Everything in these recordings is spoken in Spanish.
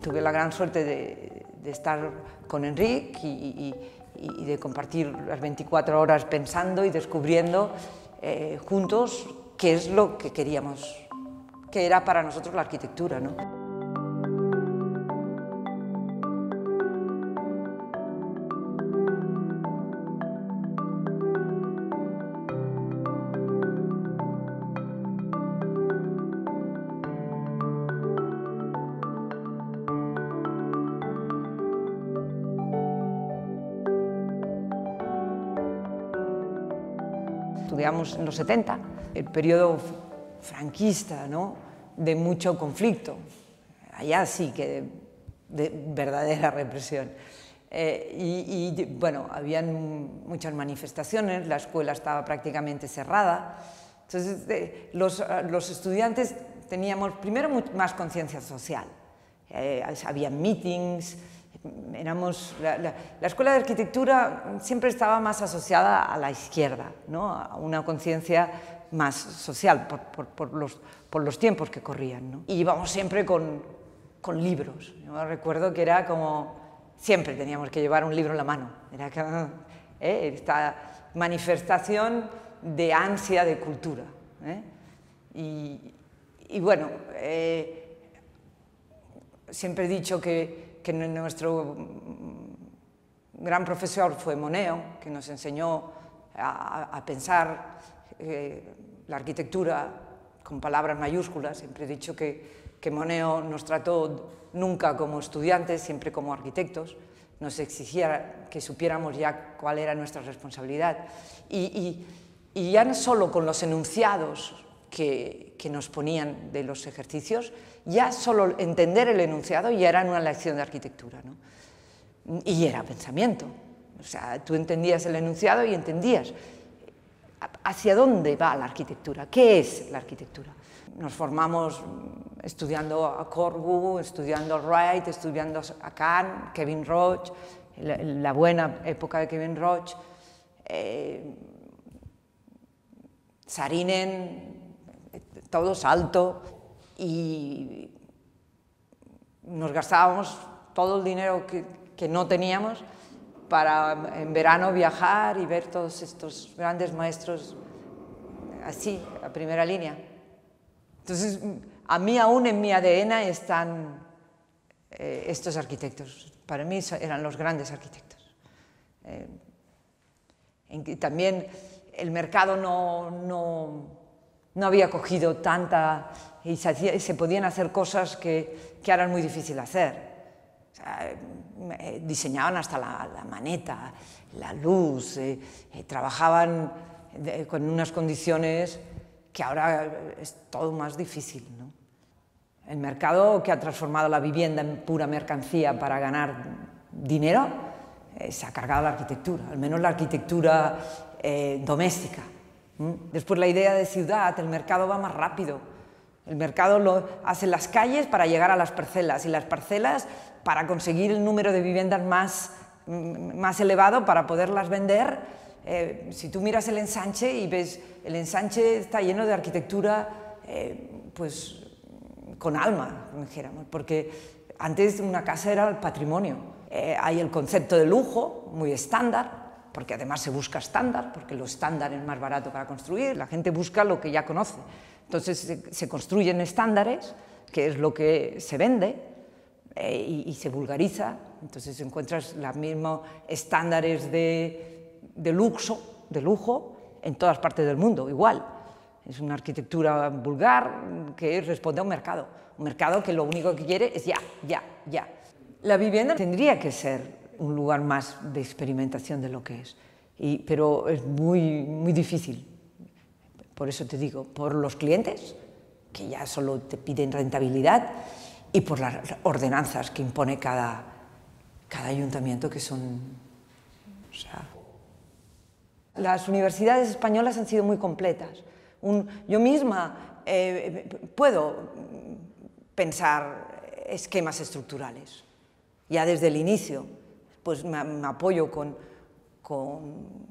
Tuve la gran suerte de, estar con Enrique y, de compartir las 24 horas pensando y descubriendo eh, juntos qué es lo que queríamos, qué era para nosotros la arquitectura. en los 70, el periodo franquista, ¿no? de mucho conflicto. Allá sí que de, verdadera represión. Eh, y, bueno, habían muchas manifestaciones, la escuela estaba prácticamente cerrada. Entonces, eh, los, eh, los, estudiantes teníamos primero más conciencia social. Eh, había meetings, éramos, la, escuela de arquitectura siempre estaba más asociada a la izquierda, ¿no? a una conciencia más social por, los, por, los, tiempos que corrían. ¿no? Y íbamos siempre con, con libros. recuerdo que era como, siempre teníamos que llevar un libro en la mano. Era ¿eh? esta manifestación de ansia de cultura. ¿eh? Y, bueno, eh, siempre he dicho que que nuestro mm, gran profesor fue Moneo, que nos enseñó a, pensar eh, la arquitectura con palabras mayúsculas. Siempre he dicho que, Moneo nos trató nunca como estudiantes, siempre como arquitectos. Nos exigía que supiéramos ya cuál era nuestra responsabilidad. Y, ya no solo con los enunciados que nos ponían de los ejercicios, ya solo entender el enunciado ya era una lección de arquitectura, ¿no? Y era pensamiento. O sea, tú entendías el enunciado y entendías hacia dónde va la arquitectura, qué es la arquitectura. Nos formamos estudiando a Corbu, estudiando a Wright, estudiando a Kahn, Kevin Roach, la, buena época de Kevin Roach, eh, Sarinen, todo salto y nos gastábamos todo el dinero que, no teníamos para en verano viajar y ver todos estos grandes maestros así, a primera línea. Entonces, a mí aún en mi ADN están eh, estos arquitectos. Para mí eran los grandes arquitectos. Eh, también el mercado no, no, no había cogido tanta y se, podían hacer cosas que, ahora es muy difícil hacer. Eh, diseñaban hasta la, maneta, la luz, eh, eh, trabajaban con unas condiciones que ahora es todo más difícil. ¿no? El mercado que ha transformado la vivienda en pura mercancía para ganar dinero se ha cargado la arquitectura, al menos la arquitectura doméstica. Después la idea de ciudad, el mercado va más rápido, el mercado lo hace en las calles para llegar a las parcelas y las parcelas para conseguir el número de viviendas más, mm, más elevado para poderlas vender. Eh, si tú miras el ensanche y ves, el ensanche está lleno de arquitectura, eh, pues con alma, porque antes una casa era el patrimonio. Eh, hay el concepto de lujo, muy estándar, porque además se busca estándar, porque lo estándar es más barato para construir, la gente busca lo que ya conoce. Entonces se, construyen estándares, que es lo que se vende eh, y, se vulgariza. Entonces encuentras los mismos estándares de, luxo, de lujo en todas partes del mundo, igual. Es una arquitectura vulgar que responde a un mercado, un mercado que lo único que quiere es ya, ya, ya. La vivienda tendría que ser un lugar más de experimentación de lo que es, pero es muy, muy difícil por eso te digo, por los clientes, que ya solo te piden rentabilidad, y por las ordenanzas que impone cada, cada ayuntamiento, que son... las universidades españolas han sido muy completas. yo misma eh, puedo pensar esquemas estructurales, ya desde el inicio, pues me apoyo con,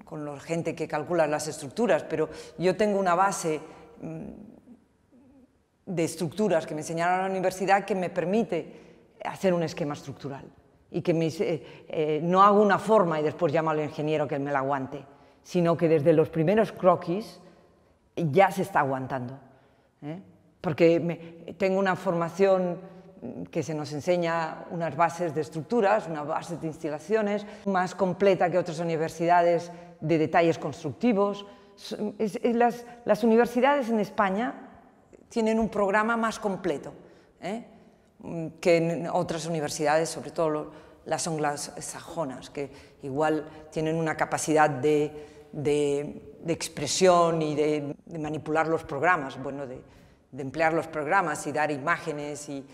con, la gente que calcula las estructuras, pero yo tengo una base mm, de estructuras que me enseñaron en la universidad que me permite hacer un esquema estructural y que eh, eh, no hago una forma y después llamo al ingeniero que me la aguante, sino que desde los primeros croquis ya se está aguantando. ¿eh? Porque tengo una formación que se nos enseña unas bases de estructuras, unas bases de instalaciones, más completa que otras universidades de detalles constructivos. las, universidades en España tienen un programa más completo ¿eh? que en otras universidades, sobre todo las sajonas, que igual tienen una capacidad de, expresión y de, manipular los programas, de, de emplear los programas y dar imágenes y,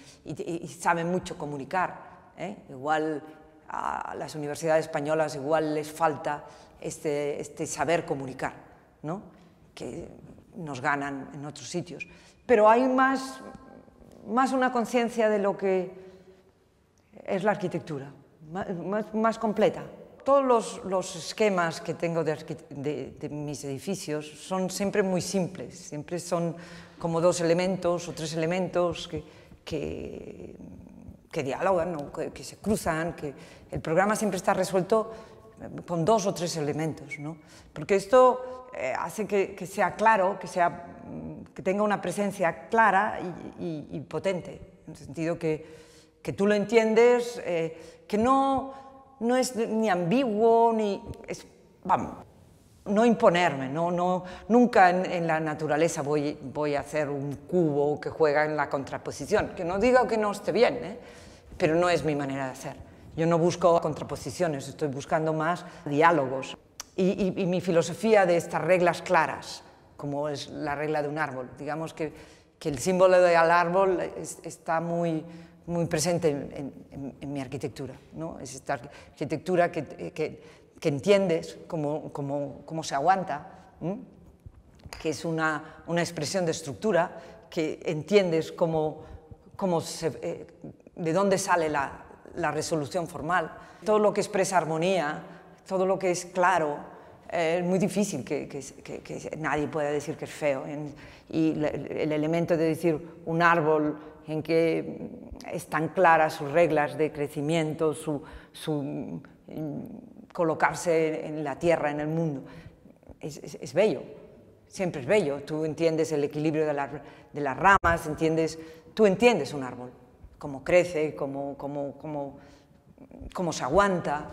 saben mucho comunicar. ¿eh? Igual a las universidades españolas igual les falta este, este saber comunicar, ¿no? que nos ganan en otros sitios. Pero hay más, más una conciencia de lo que es la arquitectura, más, más completa todos los, los, esquemas que tengo de, de, mis edificios son siempre muy simples, siempre son como dos elementos o tres elementos que, que, dialogan que, se cruzan, que el programa siempre está resuelto eh, con dos o tres elementos, ¿no? porque esto eh, hace que, sea claro, que, sea, mm, que tenga una presencia clara y, y, potente, en el sentido que, tú lo entiendes, eh, que no no es ni ambiguo, ni... vamos, no imponerme, no, no, nunca en, la naturaleza voy, voy, a hacer un cubo que juega en la contraposición, que no diga que no esté bien, ¿eh? pero no es mi manera de hacer. Yo no busco contraposiciones, estoy buscando más diálogos. Y, mi filosofía de estas reglas claras, como es la regla de un árbol, digamos que, el símbolo del árbol está muy muy presente en, mi arquitectura. ¿no? Es esta arquitectura eh, que, que, entiendes cómo, cómo, se aguanta, que es una, una, expresión de estructura, que entiendes cómo, se, eh, de dónde sale la, la, resolución formal. Todo lo que expresa armonía, todo lo que es claro. Eh, es muy difícil que, que, nadie pueda decir que es feo. y el elemento de decir un árbol en que están claras sus reglas de crecimiento, su, mm, colocarse en la tierra, en el mundo. Es, bello, siempre es bello. Tú entiendes el equilibrio de, las ramas, entiendes, tú entiendes un árbol, cómo crece, cómo, se aguanta.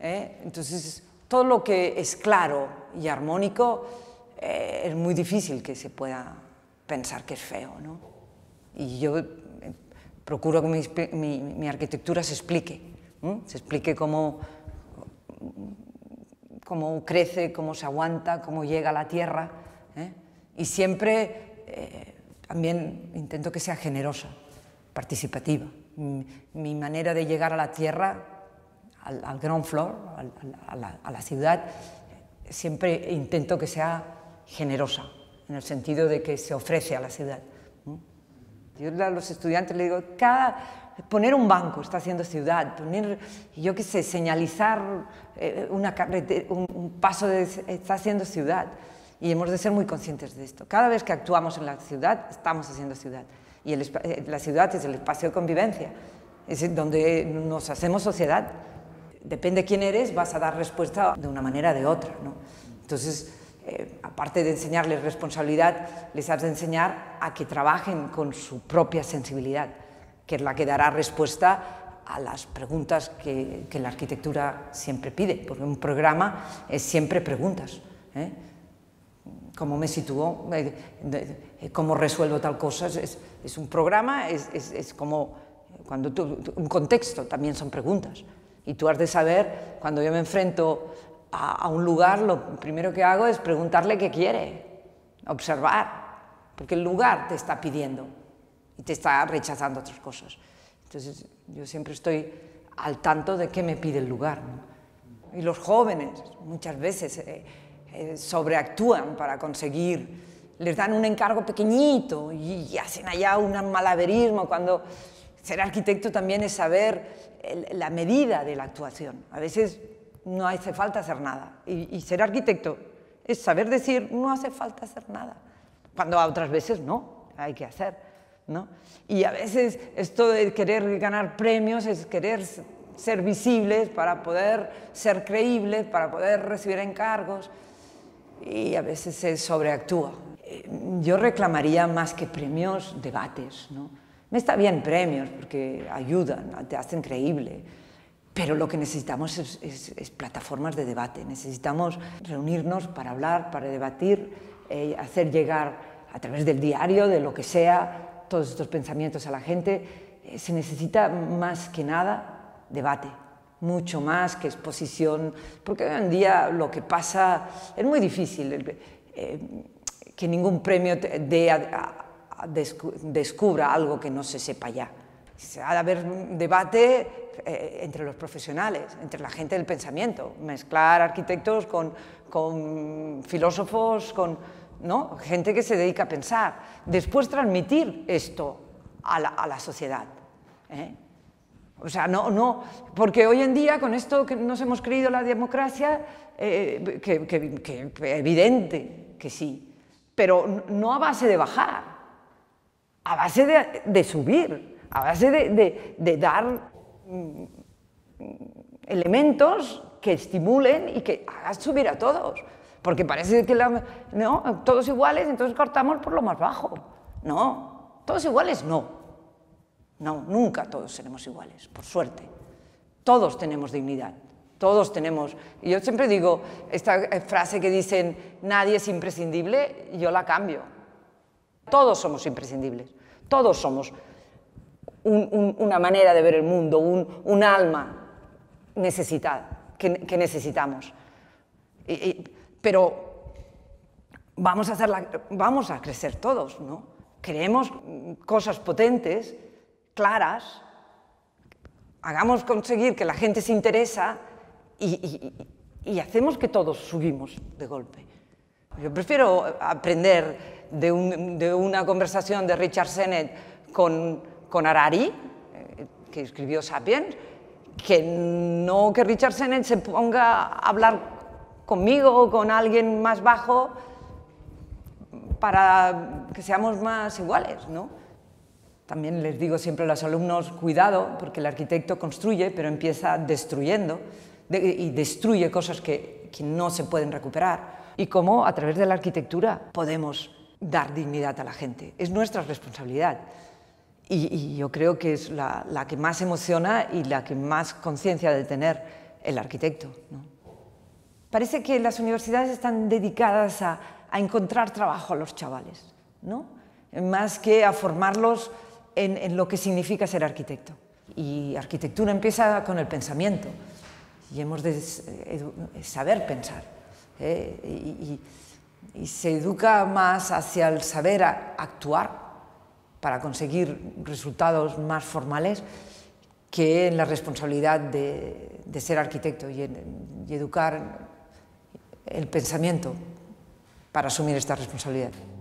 ¿eh? Entonces, todo lo que es claro y armónico eh, es muy difícil que se pueda pensar que es feo. ¿no? y yo eh, procuro que mi, arquitectura se explique, se explique cómo, cómo crece, cómo se aguanta, cómo llega a la tierra. ¿eh? Y siempre eh, también intento que sea generosa, participativa. Mi, manera de llegar a la tierra, al, ground floor, a la ciudad, siempre intento que sea generosa, en el sentido de que se ofrece a la ciudad. Yo a los estudiantes les digo, cada poner un banco está haciendo ciudad, poner, yo qué sé, señalizar eh, una un, paso está haciendo ciudad. Y hemos de ser muy conscientes de esto. Cada vez que actuamos en la ciudad, estamos haciendo ciudad. Y eh, la ciudad es el espacio de convivencia, es donde nos hacemos sociedad. Depende quién eres, vas a dar respuesta de una manera o de otra. ¿no? Entonces, eh, aparte de enseñarles responsabilidad, les has de enseñar a que trabajen con su propia sensibilidad, que es la que dará respuesta a las preguntas que, la arquitectura siempre pide, porque un programa es siempre preguntas. ¿eh? ¿Cómo me sitúo? Eh, ¿Cómo resuelvo tal cosa? Es, un programa, es, como cuando un contexto, también son preguntas. Y tú has de saber, cuando yo me enfrento a, un lugar, lo primero que hago es preguntarle qué quiere, observar, porque el lugar te está pidiendo y te está rechazando otras cosas. Entonces yo siempre estoy al tanto de qué me pide el lugar. Y los jóvenes muchas veces eh, eh, sobreactúan para conseguir, les dan un encargo pequeñito y, hacen allá un malaverismo cuando ser arquitecto también es saber la medida de la actuación. A veces no hace falta hacer nada. Y, ser arquitecto es saber decir, no hace falta hacer nada. Cuando a otras veces no, hay que hacer. ¿no? Y a veces esto de querer ganar premios es querer ser visibles para poder ser creíbles, para poder recibir encargos. Y a veces se sobreactúa. Eh, yo reclamaría más que premios, debates. ¿no? Me está bien premios porque ayudan, te hacen creíble pero lo que necesitamos es, plataformas de debate, necesitamos reunirnos para hablar, para debatir, eh, hacer llegar a través del diario, de lo que sea, todos estos pensamientos a la gente. Eh, se necesita más que nada debate, mucho más que exposición, porque hoy en día lo que pasa es muy difícil eh, que ningún premio de, descubra algo que no se sepa ya. se ha de haber debate, eh, entre los profesionales, entre la gente del pensamiento, mezclar arquitectos con, filósofos, con gente que se dedica a pensar, después transmitir esto a la, sociedad. ¿eh? O sea, no, no, porque hoy en día con esto que nos hemos creído la democracia, eh, que, evidente que sí, pero no a base de bajar, a base de, subir, a base de dar Mm, elementos que estimulen y que hagan subir a todos. Porque parece que ¿no? todos iguales, entonces cortamos por lo más bajo. No, todos iguales no. No, nunca todos seremos iguales, por suerte. Todos tenemos dignidad, todos tenemos... Y yo siempre digo, esta eh, frase que dicen, nadie es imprescindible, yo la cambio. Todos somos imprescindibles, todos somos una manera de ver el mundo, un, alma que, necesitamos. pero vamos a, hacer vamos a crecer todos, ¿no? Creemos cosas potentes, claras, hagamos conseguir que la gente se interesa y, hacemos que todos subimos de golpe. Yo prefiero aprender de, de, una conversación de Richard Sennett con con Harari, eh, que escribió Sapiens, que no que Richard Sennett se ponga a hablar conmigo o con alguien más bajo para que seamos más iguales, ¿no? También les digo siempre a los alumnos, cuidado, porque el arquitecto construye, pero empieza destruyendo y destruye cosas que, que no se pueden recuperar. Y cómo a través de la arquitectura podemos dar dignidad a la gente. Es nuestra responsabilidad y, yo creo que es la, que más emociona y la que más conciencia de tener el arquitecto. ¿no? Parece que las universidades están dedicadas a, encontrar trabajo a los chavales, ¿no? más que a formarlos en, lo que significa ser arquitecto. Y arquitectura empieza con el pensamiento y hemos de saber pensar. ¿eh? y, se educa más hacia el saber actuar para conseguir resultados más formales que en la responsabilidad de, ser arquitecto y educar el pensamiento para asumir esta responsabilidad.